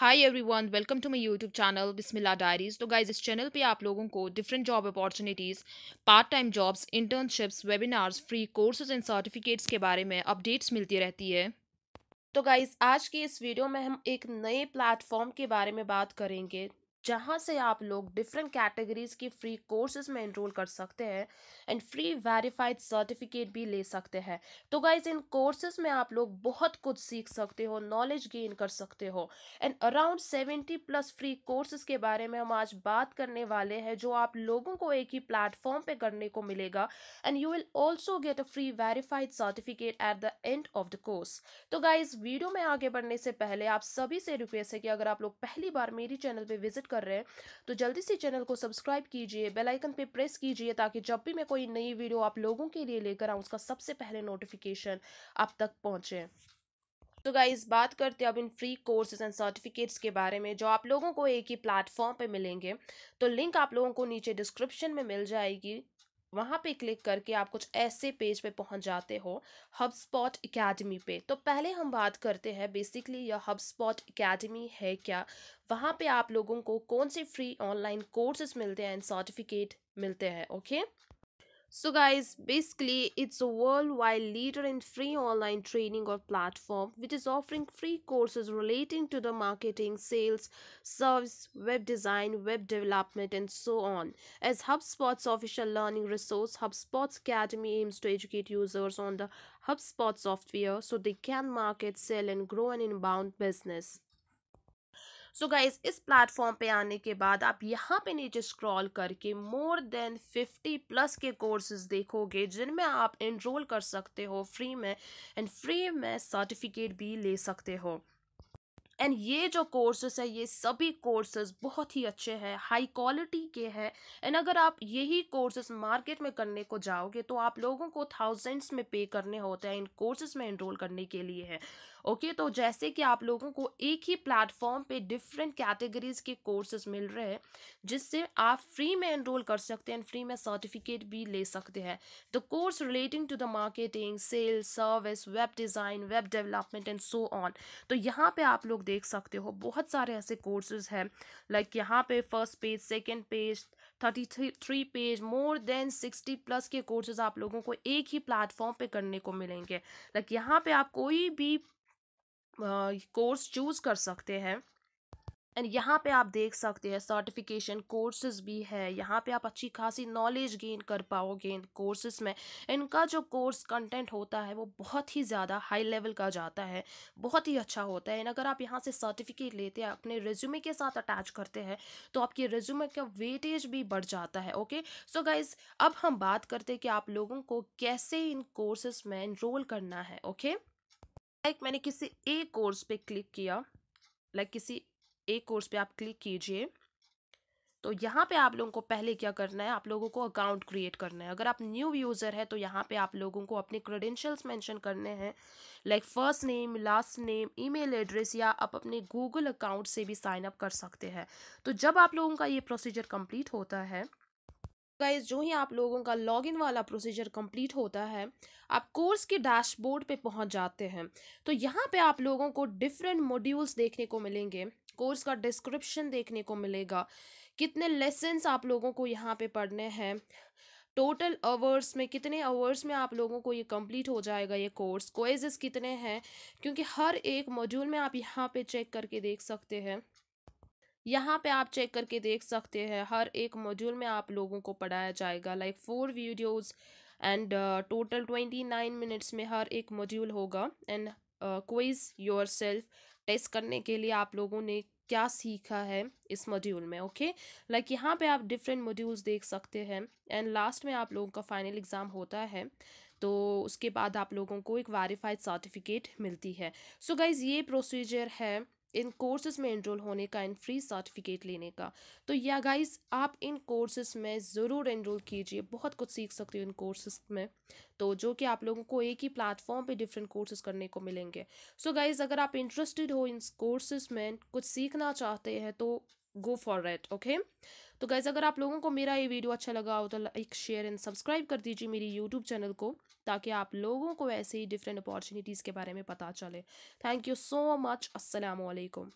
Hi everyone welcome to my YouTube channel Bismillah diaries तो guys इस channel पे आप लोगों को different job opportunities part time jobs internships webinars free courses and certificates के बारे में अपडेट्स मिलती रहती है तो गाइज आज की इस वीडियो में हम एक नए प्लेटफॉर्म के बारे में बात करेंगे जहाँ से आप लोग डिफरेंट कैटेगरीज की फ्री कोर्सेज में इनरोल कर सकते हैं एंड फ्री वेरीफाइड सर्टिफिकेट भी ले सकते हैं तो गाइज इन कोर्सेज में आप लोग बहुत कुछ सीख सकते हो नॉलेज गेन कर सकते हो and around seventy plus free courses के बारे में हम आज बात करने वाले हैं जो आप लोगों को एक ही प्लेटफॉर्म पे करने को मिलेगा and you will also get a free verified certificate at the end of the course तो गाइज वीडियो में आगे बढ़ने से पहले आप सभी से रिक्वेस्ट है कि अगर आप लोग पहली बार मेरी चैनल पर विजिट कर कर रहे हैं तो जल्दी से चैनल को सब्सक्राइब कीजिए बेलाइकन पर प्रेस कीजिए ताकि जब भी मैं कोई नई वीडियो आप लोगों के लिए लेकर आऊँ उसका सबसे पहले नोटिफिकेशन आप तक पहुँचे तो गाइज बात करते हैं अब इन फ्री कोर्सेज एंड सर्टिफिकेट्स के बारे में जो आप लोगों को एक ही प्लेटफॉर्म पे मिलेंगे तो लिंक आप लोगों को नीचे डिस्क्रिप्शन में मिल जाएगी वहाँ पे क्लिक करके आप कुछ ऐसे पेज पे पहुँच जाते हो हब स्पॉट अकेडमी पे तो पहले हम बात करते हैं बेसिकली यह हब स्पॉट अकेडमी है क्या वहाँ पे आप लोगों को कौन से फ्री ऑनलाइन कोर्सेज मिलते हैं एंड सर्टिफिकेट मिलते हैं okay okay? So guys, basically it's a worldwide leader in free online training or platform which is offering free courses relating to the marketing, sales, service, web design, web development and so on. As HubSpot's official learning resource, HubSpot's Academy aims to educate users on the HubSpot software so they can market, sell and grow an inbound business. So so guys इस platform पे आने के बाद आप यहाँ पे नीचे scroll करके मोर देन फिफ्टी प्लस के कोर्सेज देखोगे जिनमें आप इनरोल कर सकते हो फ्री में एंड फ्री में सर्टिफिकेट भी ले सकते हो एंड ये जो कोर्सेस है ये सभी कोर्सेज बहुत ही अच्छे हैं हाई क्वालिटी के हैं एंड अगर आप यही कोर्सेस मार्केट में करने को जाओगे तो आप लोगों को थाउजेंड्स में पे करने होते हैं इन कोर्सेज में इनरोल करने के लिए है ओके तो जैसे कि आप लोगों को एक ही प्लेटफॉर्म पे डिफरेंट कैटेगरीज के कोर्सेज मिल रहे हैं जिससे आप फ्री में एनरोल कर सकते हैं फ्री में सर्टिफिकेट भी ले सकते हैं the course relating to the marketing sales service web design web development and so on तो यहाँ पे आप लोग देख सकते हो बहुत सारे ऐसे कोर्सेज हैं लाइक यहाँ पे first page second page thirty three page more than sixty plus के कोर्सेज आप लोगों को एक ही प्लेटफॉर्म पे करने को मिलेंगे लाइक यहाँ पे आप कोई भी कोर्स चूज़ कर सकते हैं एंड यहाँ पे आप देख सकते हैं सर्टिफिकेशन कोर्सेज भी है यहाँ पे आप अच्छी खासी नॉलेज गेन कर पाओगे इन कोर्सेज में इनका जो कोर्स कंटेंट होता है वो बहुत ही ज़्यादा हाई लेवल का जाता है बहुत ही अच्छा होता है एंड अगर आप यहाँ से सर्टिफिकेट लेते हैं अपने रिज्यूमे के साथ अटैच करते हैं तो आपके रिज्यूमे का वेटेज भी बढ़ जाता है ओके सो गाइज अब हम बात करते हैं कि आप लोगों को कैसे इन कोर्सेज में इनरोल करना है ओके okay? लाइक मैंने किसी एक कोर्स पे क्लिक किया लाइक किसी एक कोर्स पे आप क्लिक कीजिए तो यहाँ पे आप लोगों को पहले क्या करना है आप लोगों को अकाउंट क्रिएट करना है अगर आप न्यू यूज़र है तो यहाँ पे आप लोगों को अपने क्रेडेंशियल्स मेंशन करने हैं like first name last name email address या आप अपने गूगल अकाउंट से भी साइन अप कर सकते हैं तो जब आप लोगों का ये प्रोसीजर कंप्लीट होता है गाइज जो ही आप लोगों का लॉगिन वाला प्रोसीजर कंप्लीट होता है आप कोर्स के डैशबोर्ड पे पहुंच जाते हैं तो यहाँ पे आप लोगों को डिफरेंट मॉड्यूल्स देखने को मिलेंगे कोर्स का डिस्क्रिप्शन देखने को मिलेगा कितने लेसन्स आप लोगों को यहाँ पे पढ़ने हैं टोटल आवर्स में कितने आवर्स में आप लोगों को ये कंप्लीट हो जाएगा ये कोर्स कोइजेस कितने हैं क्योंकि हर एक मॉड्यूल में आप यहाँ पे चेक करके देख सकते हैं यहाँ पे आप चेक करके देख सकते हैं हर एक मॉड्यूल में आप लोगों को पढ़ाया जाएगा like four videos and total twenty nine minutes में हर एक मॉड्यूल होगा and quiz yourself test करने के लिए आप लोगों ने क्या सीखा है इस मॉड्यूल में ओके लाइक like यहाँ पे आप डिफरेंट मॉड्यूल्स देख सकते हैं एंड लास्ट में आप लोगों का फाइनल एग्ज़ाम होता है तो उसके बाद आप लोगों को एक वेरीफाइड सर्टिफिकेट मिलती है सो so गाइज़ ये प्रोसीजर है इन कोर्सेज में इनरोल होने का इन फ्री सर्टिफिकेट लेने का तो या गाइस आप इन कोर्सेज में ज़रूर इनरोल कीजिए बहुत कुछ सीख सकते हो इन कोर्सेज में तो जो कि आप लोगों को एक ही प्लेटफॉर्म पे डिफरेंट कोर्सेज करने को मिलेंगे सो so गाइस अगर आप इंटरेस्टेड हो इन कोर्सेज में कुछ सीखना चाहते हैं तो गो फॉर इट ओके तो गैज़ अगर आप लोगों को मेरा ये वीडियो अच्छा लगा हो तो लाइक शेयर एंड सब्सक्राइब कर दीजिए मेरी यूट्यूब चैनल को ताकि आप लोगों को ऐसे ही डिफरेंट अपॉर्चुनिटीज़ के बारे में पता चले थैंक यू सो मच असलकम